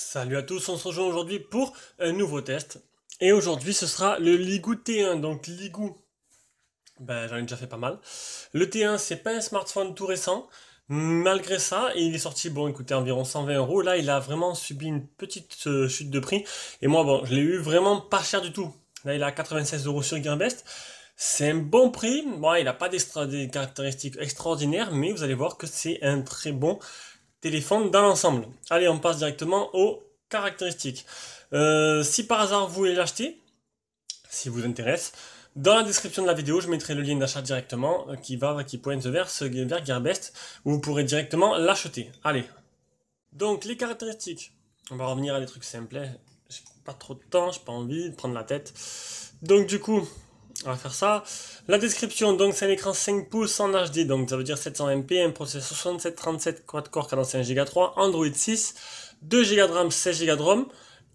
Salut à tous, on se rejoint aujourd'hui pour un nouveau test. Et aujourd'hui, ce sera le Ligou T1. Donc, Ligou, ben, j'en ai déjà fait pas mal. Le T1, c'est pas un smartphone tout récent. Malgré ça, il est sorti, bon, écoutez, environ 120 euros. Là, il a vraiment subi une petite euh, chute de prix. Et moi, bon, je l'ai eu vraiment pas cher du tout. Là, il a 96 euros sur Gearbest. C'est un bon prix. Bon, il n'a pas des caractéristiques extraordinaires, mais vous allez voir que c'est un très bon téléphone dans l'ensemble. Allez, on passe directement aux caractéristiques. Euh, si par hasard vous voulez l'acheter, si vous intéresse, dans la description de la vidéo, je mettrai le lien d'achat directement euh, qui va qui pointe vers ce euh, vers Gearbest où vous pourrez directement l'acheter. Allez. Donc les caractéristiques. On va revenir à des trucs simples. J'ai pas trop de temps, j'ai pas envie de prendre la tête. Donc du coup, on va faire ça. La description, donc c'est un écran 5 pouces en HD, donc ça veut dire 700 MP, un processeur 6737 quad-core 45Go3, Android 6, 2Go de RAM, 16Go de ROM,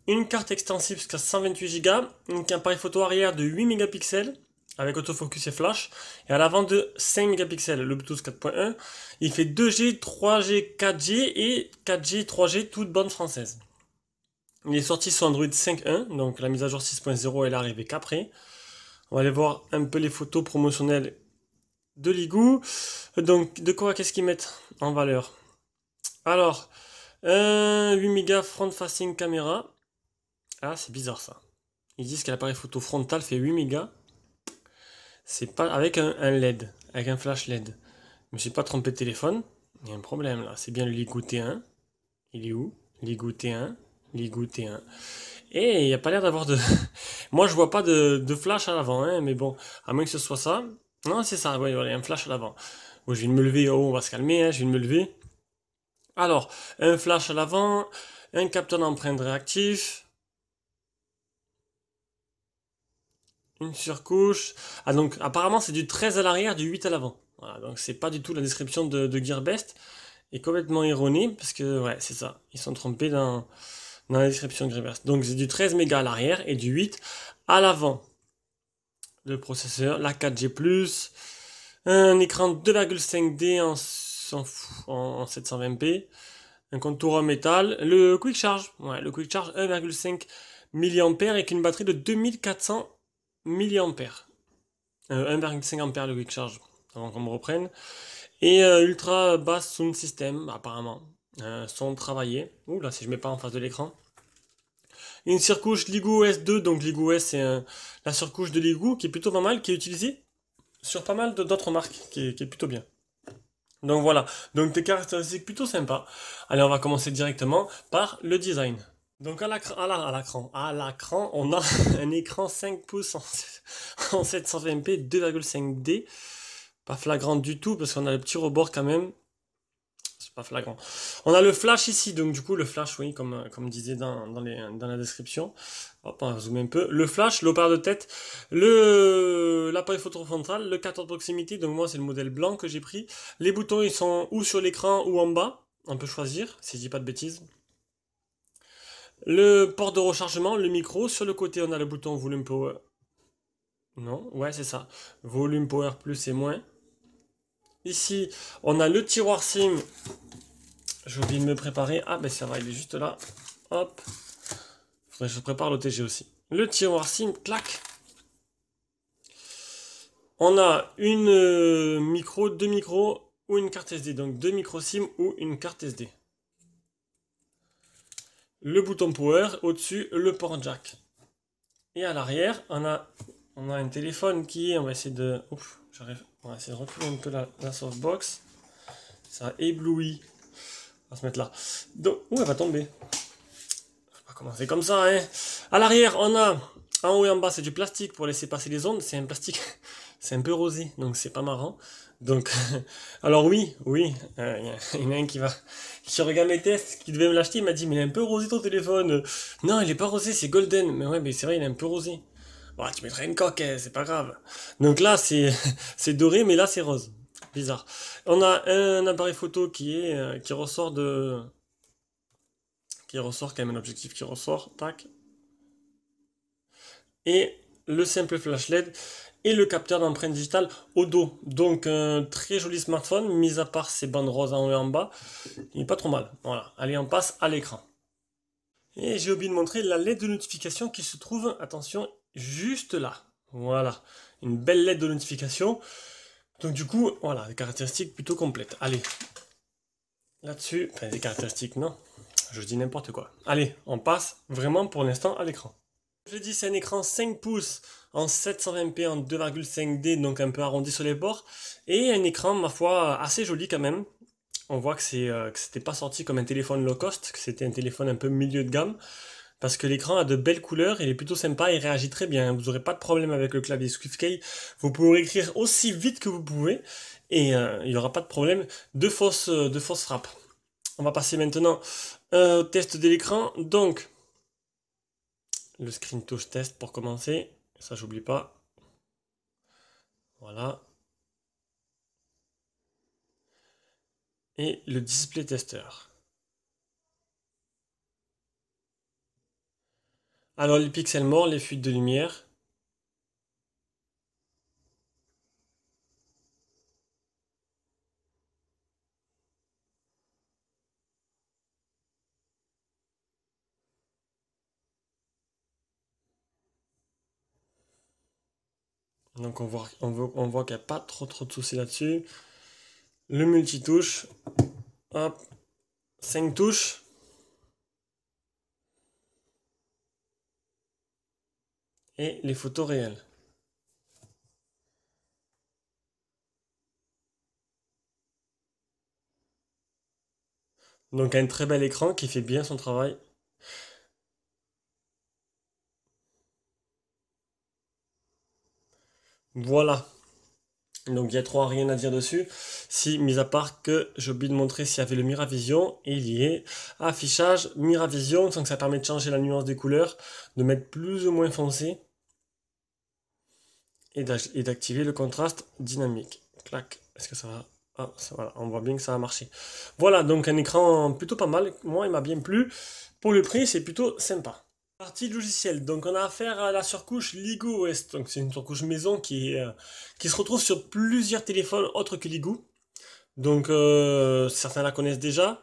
une carte extensible jusqu'à 128Go, donc un appareil photo arrière de 8 mégapixels, avec autofocus et flash, et à l'avant de 5 mégapixels, le Bluetooth 4.1. Il fait 2G, 3G, 4G et 4G, 3G, toute bonne française. Il est sorti sur Android 5.1, donc la mise à jour 6.0 est arrivée qu'après. On va aller voir un peu les photos promotionnelles de l'Igou. Donc, de quoi qu'est-ce qu'ils mettent en valeur Alors, euh, 8 mégas front facing caméra. Ah, c'est bizarre ça. Ils disent que l'appareil photo frontal fait 8 mégas. C'est pas avec un, LED, avec un flash LED. Je me suis pas trompé de téléphone. Il y a un problème là. C'est bien le Ligou T1. Il est où Ligou T1, Ligou T1. Et eh, il n'y a pas l'air d'avoir de... Moi, je vois pas de, flash à l'avant, hein, mais bon, à moins que ce soit ça. Non, c'est ça, oui, voilà, un flash à l'avant. Bon, je vais me lever, oh, on va se calmer, hein, je vais me lever. Alors, un flash à l'avant, un capteur empreinte réactif, une surcouche. Ah, donc, apparemment, c'est du 13 à l'arrière, du 8 à l'avant. Voilà, donc c'est pas du tout la description de, de Gearbest. Et complètement erronée, parce que, ouais, c'est ça. Ils sont trompés dans dans la description de Donc c'est du 13 mégas à l'arrière et du 8 à l'avant. Le processeur, la 4G+, un écran 2,5D en, 720p, un contour en métal, le Quick Charge, ouais, le Quick Charge 1,5 mAh avec une batterie de 2400 mAh. 1,5 A le Quick Charge, avant qu'on me reprenne. Et euh, ultra basse sound system, apparemment. Euh, sont travaillés. Ouh là, si je ne mets pas en face de l'écran. Une surcouche Ligou S2, donc Ligou S c'est euh, la surcouche de Ligou qui est plutôt pas mal, qui est utilisée sur pas mal d'autres marques, qui est, plutôt bien. Donc voilà, donc des caractéristiques plutôt sympas. Allez, on va commencer directement par le design. Donc à l'écran à à on a un écran 5 pouces en, en 720p 2,5D. Pas flagrant du tout parce qu'on a le petit rebord quand même pas flagrant. On a le flash ici, donc du coup le flash, oui, comme, comme disait dans, dans, les, dans la description. Hop, on zoomer un peu. Le flash, l'opère de tête, le l'appareil photo frontal, le capteur de proximité, donc moi c'est le modèle blanc que j'ai pris. Les boutons ils sont ou sur l'écran ou en bas, on peut choisir, si je dis pas de bêtises. Le port de rechargement, le micro, sur le côté on a le bouton volume power. Non, ouais c'est ça. Volume power plus et moins. Ici, on a le tiroir SIM. J'ai oublié de me préparer. Ah, ben ça va, il est juste là. Hop. Faudrait que je prépare l'OTG aussi. Le tiroir SIM, clac. On a une euh, micro, deux micros ou une carte SD. Donc deux micro SIM ou une carte SD. Le bouton power, au-dessus le port jack. Et à l'arrière, on a, on a un téléphone qui on va essayer de... Ouf, j'arrive. On va essayer de reculer un peu la, softbox. Ça éblouit. On va se mettre là. Donc, où elle va tomber Faut pas commencer comme ça, hein. À l'arrière, on a en haut et en bas, c'est du plastique pour laisser passer les ondes. C'est un plastique, c'est un peu rosé, donc c'est pas marrant. Donc, alors oui, oui, euh, il y, en a un qui va, qui regarde mes tests, qui devait me l'acheter, il m'a dit, mais il est un peu rosé ton téléphone. Non, il est pas rosé, c'est golden. Mais ouais, mais c'est vrai, il est un peu rosé tu mettrais une coque, hein, c'est pas grave. Donc là, c'est doré, mais là, c'est rose. Bizarre. On a un appareil photo qui, est, euh, qui ressort de. Qui ressort quand même un objectif qui ressort. Tac. Et le simple flash LED et le capteur d'empreinte digitale au dos. Donc un très joli smartphone, mis à part ses bandes roses en haut et en bas. Il n'est pas trop mal. Voilà, allez on passe à l'écran. Et j'ai oublié de montrer la LED de notification qui se trouve, attention, juste là. Voilà, une belle lettre de notification. Donc du coup, voilà, des caractéristiques plutôt complètes. Allez, là-dessus, enfin des caractéristiques, non, je dis n'importe quoi. Allez, on passe vraiment pour l'instant à l'écran. Je dis c'est un écran 5 pouces en 720p en 2,5D, donc un peu arrondi sur les bords, et un écran, ma foi, assez joli quand même. On voit que euh, que c'était pas sorti comme un téléphone low cost, que c'était un téléphone un peu milieu de gamme parce que l'écran a de belles couleurs, il est plutôt sympa, il réagit très bien, vous n'aurez pas de problème avec le clavier SwiftKey, vous pourrez écrire aussi vite que vous pouvez, et euh, il n'y aura pas de problème de fausses euh, de frappe. On va passer maintenant euh, au test de l'écran, donc le screen touch test pour commencer, ça j'oublie pas, voilà, et le display tester. Alors les pixels morts, les fuites de lumière. Donc on voit, qu'il n'y a pas trop trop de soucis là-dessus. Le multitouche. Hop. 5 touches. les photos réelles. Donc un très bel écran qui fait bien son travail. Voilà. Donc il y a trois rien à dire dessus. Si, mis à part que j'ai oublié de montrer s'il y avait le Miravision, et il y est. Affichage, Miravision, donc ça permet de changer la nuance des couleurs, de mettre plus ou moins foncé et d'activer le contraste dynamique. Clac, est-ce que ça va ah, voilà, on voit bien que ça a marché. Voilà, donc un écran plutôt pas mal. Moi, il m'a bien plu. Pour le prix, c'est plutôt sympa. Partie logiciel. Donc, on a affaire à la surcouche Ligo OS. Donc, c'est une surcouche maison qui, euh, qui se retrouve sur plusieurs téléphones autres que Ligo. Donc, euh, certains la connaissent déjà.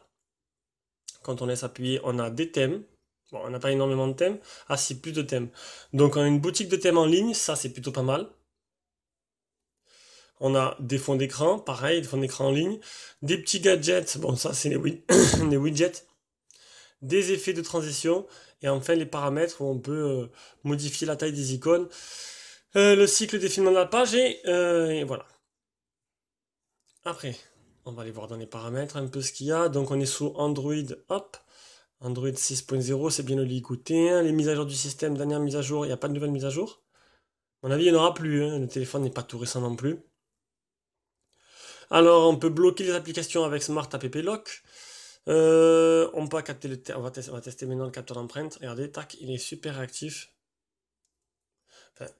Quand on laisse appuyer, on a des thèmes. Bon, on n'a pas énormément de thèmes. Ah, si, plus de thèmes. Donc, on a une boutique de thèmes en ligne. Ça, c'est plutôt pas mal. On a des fonds d'écran, pareil, des fonds d'écran en ligne. Des petits gadgets, bon ça c'est les, widgets. Des effets de transition. Et enfin les paramètres où on peut euh, modifier la taille des icônes. Euh, le cycle films de la page euh, et, voilà. Après, on va aller voir dans les paramètres un peu ce qu'il y a. Donc on est sous Android, hop. Android 6.0, c'est bien le lit hein. Les mises à jour du système, dernière mise à jour, il n'y a pas de nouvelle mise à jour. mon avis, il n'y en aura plus. Hein. Le téléphone n'est pas tout récent non plus. Alors, on peut bloquer les applications avec Smart App Lock. Euh, on va, tester maintenant le capteur d'empreinte. Regardez, tac, il est super actif.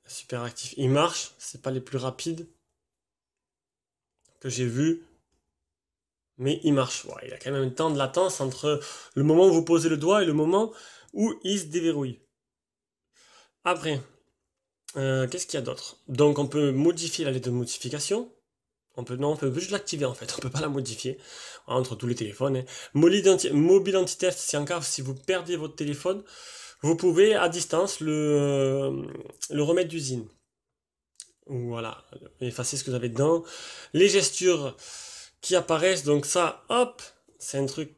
super actif. Il marche, c'est pas les plus rapides que j'ai vu. Mais il marche. il a quand même un temps de latence entre le moment où vous posez le doigt et le moment où il se déverrouille. Après, euh, qu'est-ce qu'il y a d'autre Donc on peut modifier la lettre de modification. On peut, non, on peut juste l'activer en fait, on ne peut pas la modifier hein, entre tous les téléphones. Hein. Mobile anti test si encore si vous perdez votre téléphone, vous pouvez à distance le, euh, le remettre d'usine. Voilà, effacer ce que vous avez dedans. Les gestures qui apparaissent, donc ça, hop, c'est un truc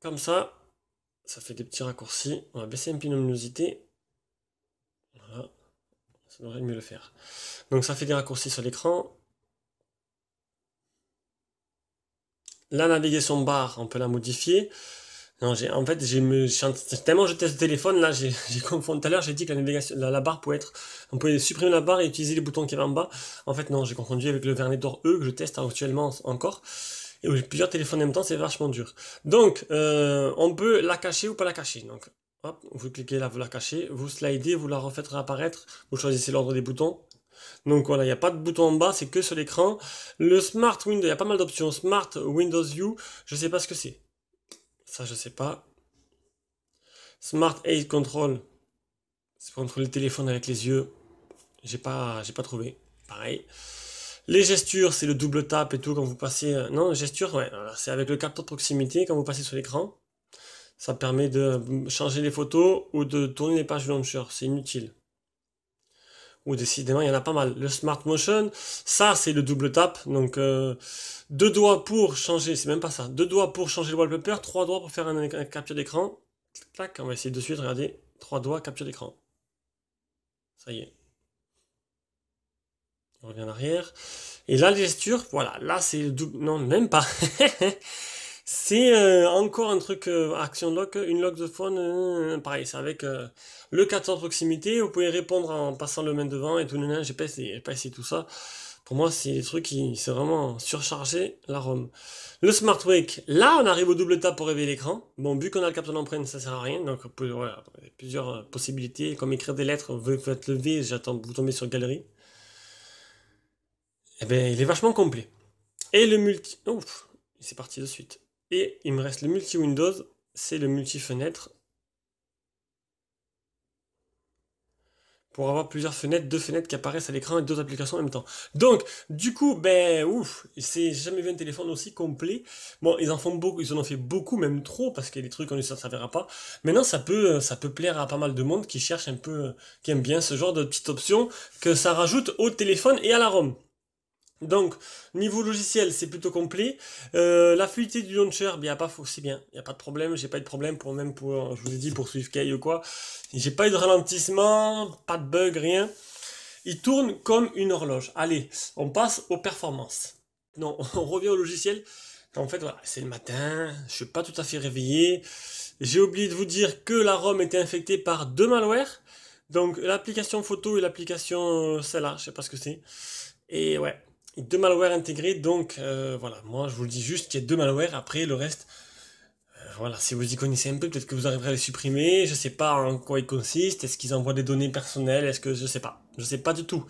comme ça. Ça fait des petits raccourcis. On va baisser un peu luminosité. Voilà, ça devrait mieux le faire. Donc ça fait des raccourcis sur l'écran. la navigation bar, on peut la modifier. Non, j'ai, en fait, j'ai tellement je teste le téléphone, là, j'ai, confondu tout à l'heure, j'ai dit que la, navigation, la, barre pouvait être, on peut supprimer la barre et utiliser les boutons qui vont en bas. En fait, non, j'ai confondu avec le vernet d'or E que je teste actuellement encore. Et où plusieurs téléphones en même temps, c'est vachement dur. Donc, euh, on peut la cacher ou pas la cacher. Donc, hop, vous cliquez là, vous la cachez, vous slidez, vous la refaites réapparaître, vous choisissez l'ordre des boutons, donc voilà, il n'y a pas de bouton en bas, c'est que sur l'écran. Le Smart Window, il y a pas mal d'options. Smart Windows View, je ne sais pas ce que c'est. Ça, je sais pas. Smart Aid Control, c'est pour contrôler le téléphone avec les yeux. J'ai pas, j'ai pas trouvé. Pareil. Les gestures, c'est le double tap et tout quand vous passez. Euh, non, gesture, ouais, c'est avec le capteur de proximité quand vous passez sur l'écran. Ça permet de changer les photos ou de tourner les pages launcher. C'est inutile. Ou décidément il y en a pas mal. Le smart motion, ça c'est le double tap, donc euh, deux doigts pour changer, c'est même pas ça, deux doigts pour changer le wallpaper, trois doigts pour faire un, capture d'écran. Clac, on va essayer de suite, regardez, trois doigts, capture d'écran. Ça y est. On revient en arrière. Et là, les gestures, voilà, là c'est le double, non, même pas. C'est euh, encore un truc euh, Action Lock, une lock de phone, euh, pareil, c'est avec le 400 proximité, vous pouvez répondre en passant le main devant et tout, nan, j'ai pas, essayé, pas tout ça. Pour moi, c'est des trucs qui, c'est vraiment surchargé la ROM. Le Smart là, on arrive au double tap pour réveiller l'écran. Bon, vu qu'on a le capteur d'empreinte, ça sert à rien, donc voilà, plusieurs possibilités, comme écrire des lettres, vous êtes levé, V, j'attends, vous tombez sur galerie. Eh bien il est vachement complet. Et le multi... Ouf, c'est parti de suite. Et il me reste le multi-windows, c'est le multi-fenêtre. Pour avoir plusieurs fenêtres, deux fenêtres qui apparaissent à l'écran et deux applications en même temps. Donc, du coup, ben ouf, c'est jamais vu un téléphone aussi complet. Bon, ils en font beaucoup, ils en ont fait beaucoup, même trop, parce qu'il y a des trucs on ne s'en servira pas. Maintenant, ça peut, euh, ça peut plaire à pas mal de monde qui cherche un peu, euh, qui aime bien ce genre de petite option que ça rajoute au téléphone et à la ROM. Donc, niveau logiciel, c'est plutôt complet. Euh, la fluidité du launcher, bien pas c'est bien, il n'y a pas de problème, j'ai pas eu de problème pour même pour, euh, je vous ai dit, pour Kay ou quoi. J'ai pas eu de ralentissement, pas de bug, rien. Il tourne comme une horloge. Allez, on passe aux performances. Non, on revient au logiciel. En fait, voilà, c'est le matin, je suis pas tout à fait réveillé. J'ai oublié de vous dire que la ROM était infectée par deux malwares. Donc, l'application photo et l'application, euh, celle-là, je sais pas ce que c'est. Et ouais, deux malwares intégrés, donc euh, voilà, moi je vous le dis juste qu'il y a deux malwares, après le reste, euh, voilà, si vous y connaissez un peu, peut-être que vous arriverez à les supprimer, je sais pas en quoi ils consistent, est-ce qu'ils envoient des données personnelles, est-ce que je sais pas, je sais pas du tout.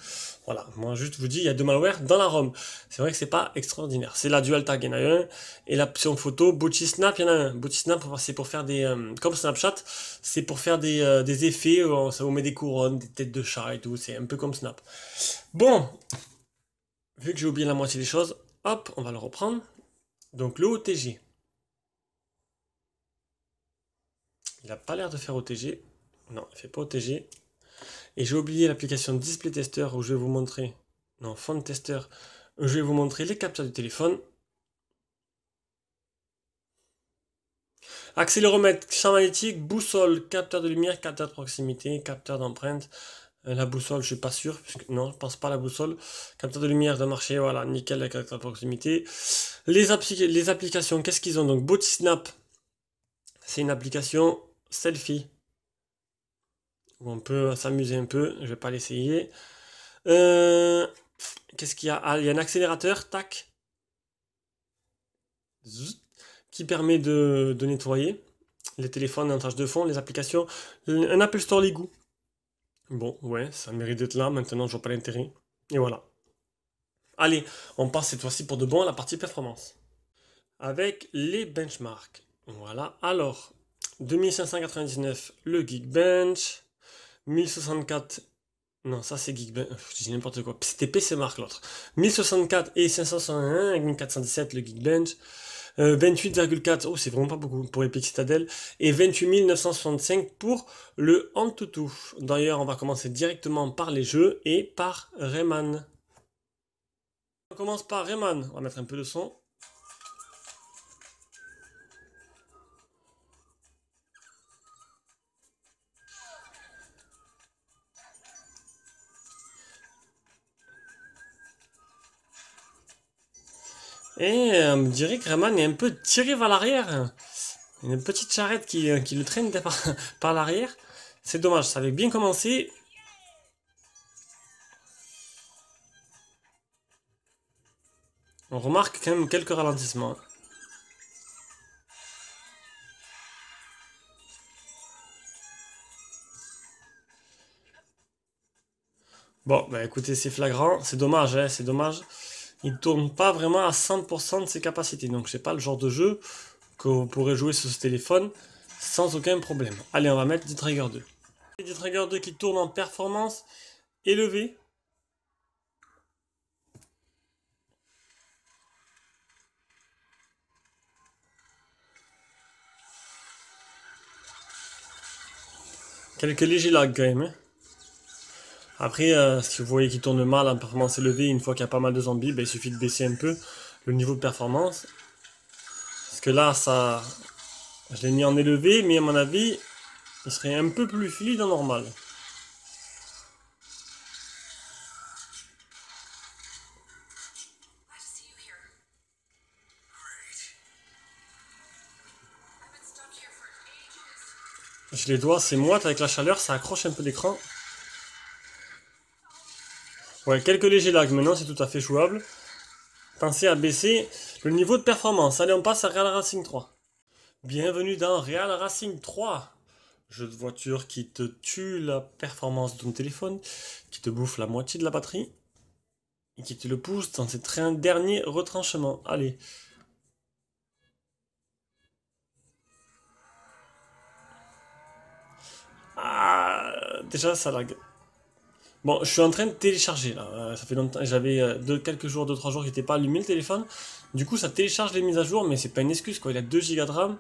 Voilà, moi juste vous dis, il y a deux malwares dans la ROM, c'est vrai que c'est pas extraordinaire, c'est la Dual Tag, il y en a un, et l'option photo, Bocci Snap, il y en a un, Bocci Snap c'est pour faire des, euh, comme Snapchat, c'est pour faire des, des effets, ça vous met des couronnes, des têtes de chat et tout, c'est un peu comme Snap. Bon, Vu que j'ai oublié la moitié des choses, hop, on va le reprendre. Donc le OTG. Il n'a pas l'air de faire OTG. Non, il ne fait pas OTG. Et j'ai oublié l'application Display Tester où je vais vous montrer. Non, Phone Tester. Où je vais vous montrer les capteurs du téléphone. Accéléromètre, champ magnétique, boussole, capteur de lumière, capteur de proximité, capteur d'empreinte, euh, la boussole, je suis pas sûr, non, je pense pas à la boussole. Capteur de lumière de marché, voilà, nickel avec la proximité. Les, les applications, qu'est-ce qu'ils ont donc Boot Snap, c'est une application selfie on peut euh, s'amuser un peu. Je vais pas l'essayer. Euh, qu'est-ce qu'il y a ah, Il y a un accélérateur, tac, qui permet de, nettoyer les téléphones en tâche de fond, les applications, un Apple Store Lego Bon, ouais, ça mérite d'être là. Maintenant, je vois pas l'intérêt. Et voilà. Allez, on passe cette fois-ci pour de bon à la partie performance. Avec les benchmarks. Voilà. Alors, 2599, le Geekbench. 1064 non, ça c'est Geekbench. Je dis n'importe quoi. C'était PC l'autre. 1064 et 561 avec 1417 le Geekbench. 28,4, euh, oh c'est vraiment pas beaucoup pour Epic Citadel, et 28 965 pour le Antutu. D'ailleurs, on va commencer directement par les jeux et par Rayman. On commence par Rayman, on va mettre un peu de son. Et on euh, me dirait que Raman est un peu tiré vers l'arrière. Hein. Une petite charrette qui, euh, le traîne par, l'arrière. C'est dommage, ça avait bien commencé. On remarque quand même quelques ralentissements. Hein. Bon, bah écoutez, c'est flagrant, c'est dommage, hein, c'est dommage il ne tourne pas vraiment à 100% de ses capacités. Donc c'est pas le genre de jeu que vous pourrez jouer sur ce téléphone sans aucun problème. Allez, on va mettre du Trigger 2. Du Trigger 2 qui tourne en performance élevée. Quelques légers lags quand même. Hein. Après, euh, si vous voyez qu'il tourne mal en performance élevée, une fois qu'il y a pas mal de zombies, ben, il suffit de baisser un peu le niveau de performance. Parce que là, ça, je l'ai mis en élevé, mais à mon avis, il serait un peu plus fluide en normal. Je les dois, c'est moite avec la chaleur, ça accroche un peu l'écran quelques légers lags maintenant, c'est tout à fait jouable. Pensez à baisser le niveau de performance. Allez, on passe à Real Racing 3. Bienvenue dans Real Racing 3. Jeu de voiture qui te tue la performance de ton téléphone, qui te bouffe la moitié de la batterie, et qui te le pousse dans ses derniers retranchements. Allez, Ah, déjà ça lag. Bon, je suis en train de télécharger là. Euh, ça fait longtemps, j'avais euh, quelques jours, 2-3 jours, j'étais pas allumé le téléphone. Du coup, ça télécharge les mises à jour, mais c'est pas une excuse quoi. Il a 2 Go de RAM,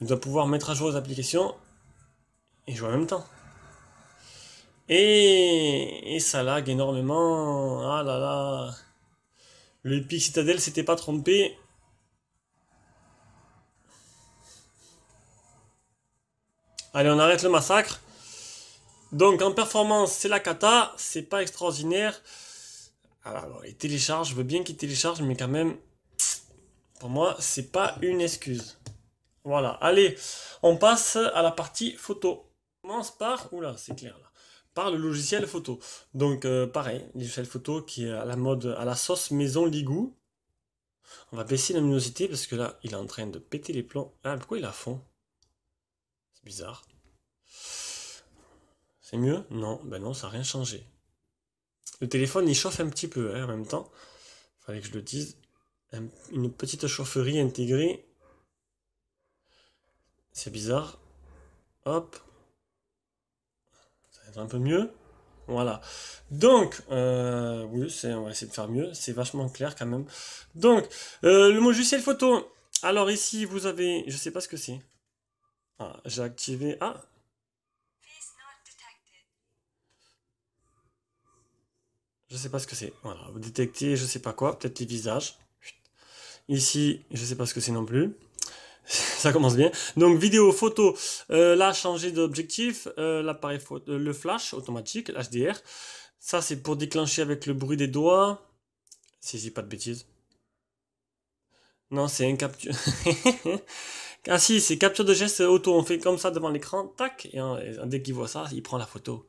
il doit pouvoir mettre à jour les applications et jouer en même temps. Et, ça lag énormément. Ah là là. Le Pic Citadel s'était pas trompé. Allez, on arrête le massacre. Donc en performance, c'est la cata, c'est pas extraordinaire. Alors, il télécharge, je veux bien qu'il télécharge, mais quand même, pour moi, c'est pas une excuse. Voilà, allez, on passe à la partie photo. On commence par, oula, c'est clair là, par le logiciel photo. Donc euh, pareil, le logiciel photo qui est à la mode, à la sauce maison Ligou. On va baisser la luminosité parce que là, il est en train de péter les plombs. Ah, pourquoi il a fond C'est bizarre. C'est mieux Non, ben non, ça n'a rien changé. Le téléphone, il chauffe un petit peu hein, en même temps. Fallait que je le dise. une petite chaufferie intégrée. C'est bizarre. Hop. Ça va être un peu mieux. Voilà. Donc, euh, oui, on va essayer de faire mieux. C'est vachement clair quand même. Donc, le euh, le logiciel photo. Alors ici, vous avez... Je sais pas ce que c'est. Ah, j'ai activé... Ah, je sais pas ce que c'est. Voilà, vous détectez, je sais pas quoi, peut-être les visages. Ici, je sais pas ce que c'est non plus. Ça commence bien. Donc vidéo, photo, euh, là changer d'objectif, euh, l'appareil photo, euh, le flash automatique, l'HDR. Ça c'est pour déclencher avec le bruit des doigts. Si j'ai pas de bêtises. Non, c'est un capture. ah si, c'est capture de gestes auto. On fait comme ça devant l'écran, tac, et, et dès qu'il voit ça, il prend la photo.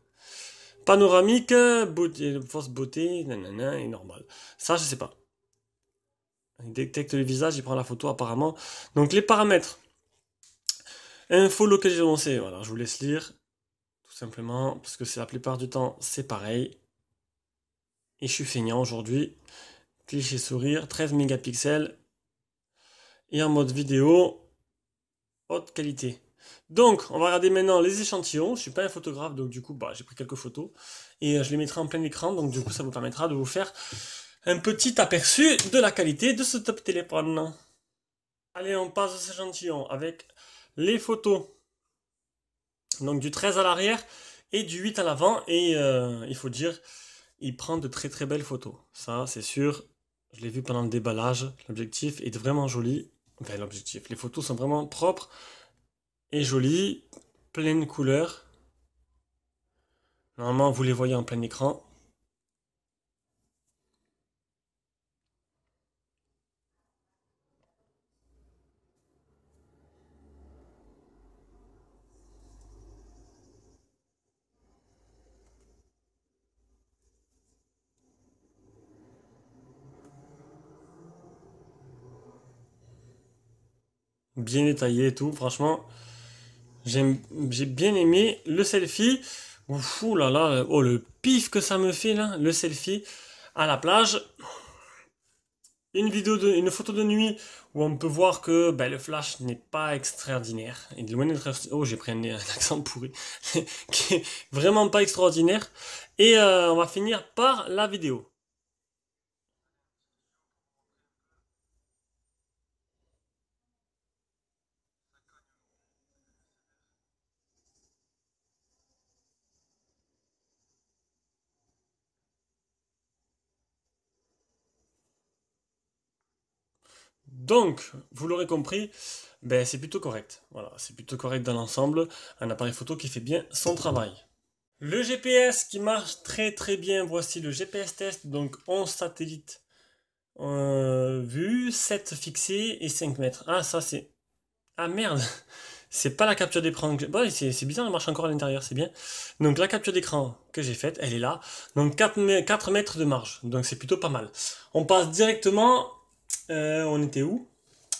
Panoramique, fausse force beauté, nanana, et normal. Ça, je sais pas. Il détecte le visage, il prend la photo apparemment. Donc les paramètres. Info localisation. Voilà, je vous laisse lire. Tout simplement, parce que c'est la plupart du temps, c'est pareil. Et je suis feignant aujourd'hui. Cliché sourire, 13 mégapixels. Et en mode vidéo, haute qualité. Donc, on va regarder maintenant les échantillons. Je suis pas un photographe, donc du coup, bah, j'ai pris quelques photos et euh, je les mettrai en plein écran. Donc, du coup, ça vous permettra de vous faire un petit aperçu de la qualité de ce top téléphone. Allez, on passe aux échantillons avec les photos. Donc, du 13 à l'arrière et du 8 à l'avant. Et euh, il faut dire, il prend de très très belles photos. Ça, c'est sûr. Je l'ai vu pendant le déballage. L'objectif est vraiment joli. Enfin, l'objectif. Les photos sont vraiment propres est jolie, pleine couleur. Normalement, vous les voyez en plein écran. bien détaillé et tout, franchement, j'ai bien aimé le selfie. Ouf, là là, oh le pif que ça me fait là, le selfie à la plage. Une vidéo une photo de nuit où on peut voir que ben, le flash n'est pas extraordinaire. oh j'ai pris un, accent pourri, qui est vraiment pas extraordinaire. Et euh, on va finir par la vidéo. Donc, vous l'aurez compris, ben, c'est plutôt correct. Voilà, c'est plutôt correct dans l'ensemble, un appareil photo qui fait bien son travail. Le GPS qui marche très très bien, voici le GPS test, donc 11 satellites euh, vus, 7 fixés et 5 mètres. Ah ça c'est... Ah merde C'est pas la capture d'écran que j'ai... c'est bizarre, elle marche encore à l'intérieur, c'est bien. Donc la capture d'écran que j'ai faite, elle est là. Donc 4, 4 mètres de marge, donc c'est plutôt pas mal. On passe directement euh, on était où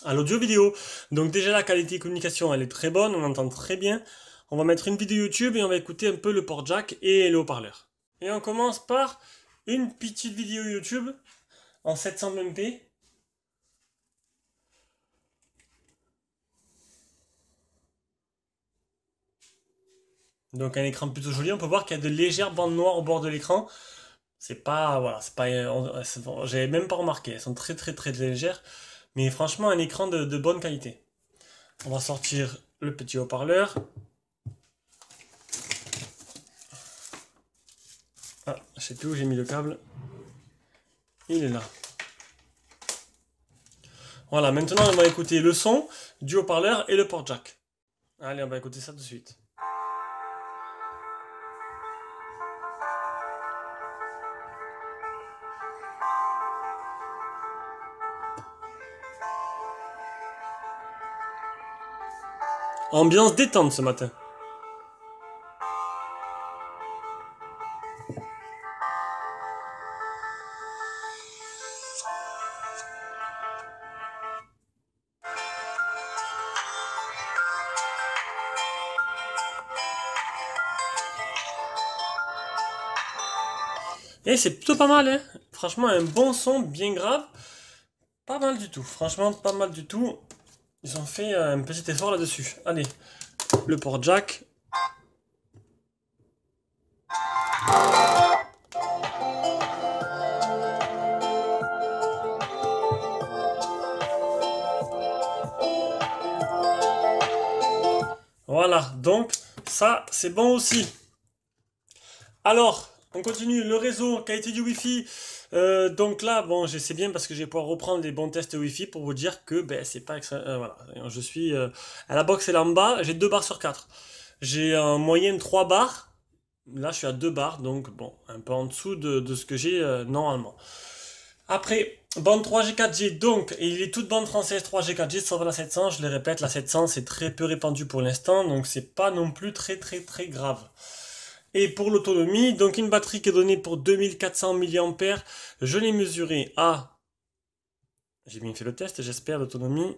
À l'audio vidéo. Donc déjà la qualité de communication elle est très bonne, on entend très bien. On va mettre une vidéo YouTube et on va écouter un peu le port jack et le haut-parleur. Et on commence par une petite vidéo YouTube en 720p. Donc un écran plutôt joli, on peut voir qu'il y a de légères bandes noires au bord de l'écran. C'est pas, voilà, c'est pas, euh, euh, j'avais même pas remarqué. Elles sont très, très, très légères. Mais franchement, un écran de, bonne qualité. On va sortir le petit haut-parleur. Ah, je sais plus où j'ai mis le câble. Il est là. Voilà, maintenant on va écouter le son du haut-parleur et le port jack. Allez, on va écouter ça tout de suite. Ambiance détente ce matin. Et eh, c'est plutôt pas mal, hein Franchement, un bon son bien grave. Pas mal du tout. Franchement, pas mal du tout. Ils ont fait un petit effort là-dessus. Allez, le port jack. Voilà, donc ça c'est bon aussi. Alors, on continue le réseau, qualité du Wi-Fi. Euh, donc là, bon, je sais bien parce que je vais pouvoir reprendre les bons tests Wi-Fi pour vous dire que ben, c'est pas. Euh, voilà, je suis euh, à la box et là en bas, j'ai 2 barres sur 4. J'ai en moyenne 3 barres. Là, je suis à 2 barres, donc bon, un peu en dessous de, ce que j'ai euh, normalement. Après, bande 3G 4G, donc il est toute bande française 3G 4G sauf la 700. Je le répète, la 700 c'est très peu répandu pour l'instant, donc c'est pas non plus très très très grave. Et pour l'autonomie, donc une batterie qui est donnée pour 2400 mAh, je l'ai mesurée à, j'ai bien fait le test, j'espère, l'autonomie,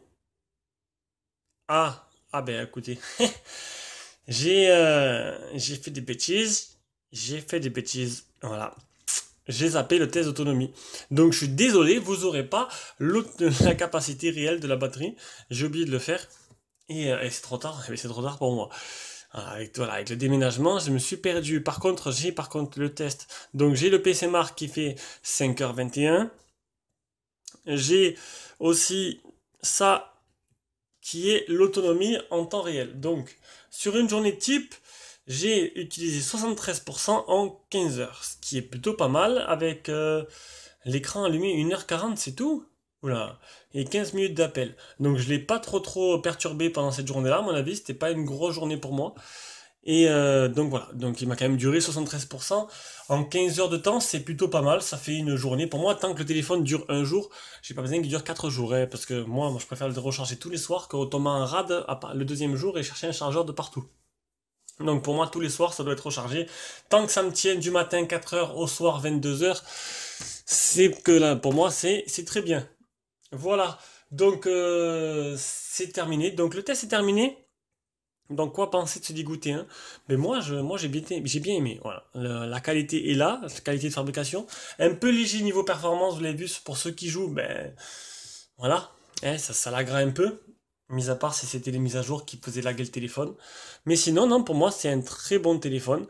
Ah, ah ben écoutez, euh, j'ai fait des bêtises, j'ai fait des bêtises, voilà. J'ai zappé le test d'autonomie. Donc je suis désolé, vous n'aurez pas la capacité réelle de la batterie. J'ai oublié de le faire. Et, euh, et c'est trop tard. C'est trop tard pour moi. Ah, avec, avec le déménagement, je me suis perdu. Par contre, j'ai par contre le test. Donc j'ai le PC Mark qui fait 5h21. J'ai aussi ça qui est l'autonomie en temps réel. Donc sur une journée type, j'ai utilisé 73% en 15 h ce qui est plutôt pas mal avec euh, l'écran allumé 1h40, c'est tout. Oula, et 15 minutes d'appel. Donc je l'ai pas trop trop perturbé pendant cette journée-là, à mon avis, c'était pas une grosse journée pour moi. Et euh, donc voilà, donc il m'a quand même duré 73%. En 15 heures de temps, c'est plutôt pas mal, ça fait une journée. Pour moi, tant que le téléphone dure un jour, j'ai pas besoin qu'il dure 4 jours, hein, parce que moi, moi, je préfère le recharger tous les soirs que tomber en rade le deuxième jour et chercher un chargeur de partout. Donc pour moi, tous les soirs, ça doit être rechargé. Tant que ça me tient du matin 4 heures au soir 22h, c'est que là, pour moi, c'est très bien. Voilà, donc euh, c'est terminé. Donc le test est terminé. Donc quoi penser de se dégoûter hein. Mais moi, je, moi j'ai bien, j'ai bien aimé. Voilà, la qualité est là, la qualité de fabrication. Un peu léger niveau performance, vous l'avez vu. Pour ceux qui jouent, ben voilà, eh, ça, ça un peu. Mis à part si c'était les mises à jour qui faisaient gueule le téléphone. Mais sinon, non, pour moi, c'est un très bon téléphone.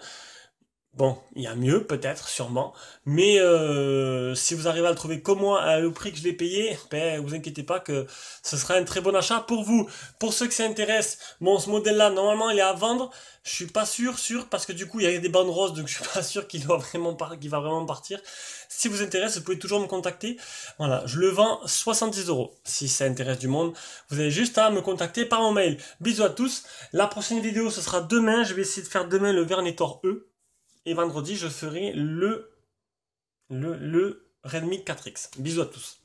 Bon, il y a mieux, peut-être, sûrement. Mais euh, si vous arrivez à le trouver comme moi, le prix que je l'ai payé, ben, vous inquiétez pas que ce sera un très bon achat pour vous. Pour ceux que ça intéresse, bon, ce modèle-là, normalement, il est à vendre. Je suis pas sûr, sûr, parce que du coup, il y a des bandes roses, donc je suis pas sûr qu'il va vraiment, partir. Si vous intéresse, vous pouvez toujours me contacter. Voilà, je le vends 70 euros. Si ça intéresse du monde, vous avez juste à me contacter par mon mail. Bisous à tous. La prochaine vidéo, ce sera demain. Je vais essayer de faire demain le Vernetor E. Et vendredi, je ferai le, le, le Redmi 4X. Bisous à tous.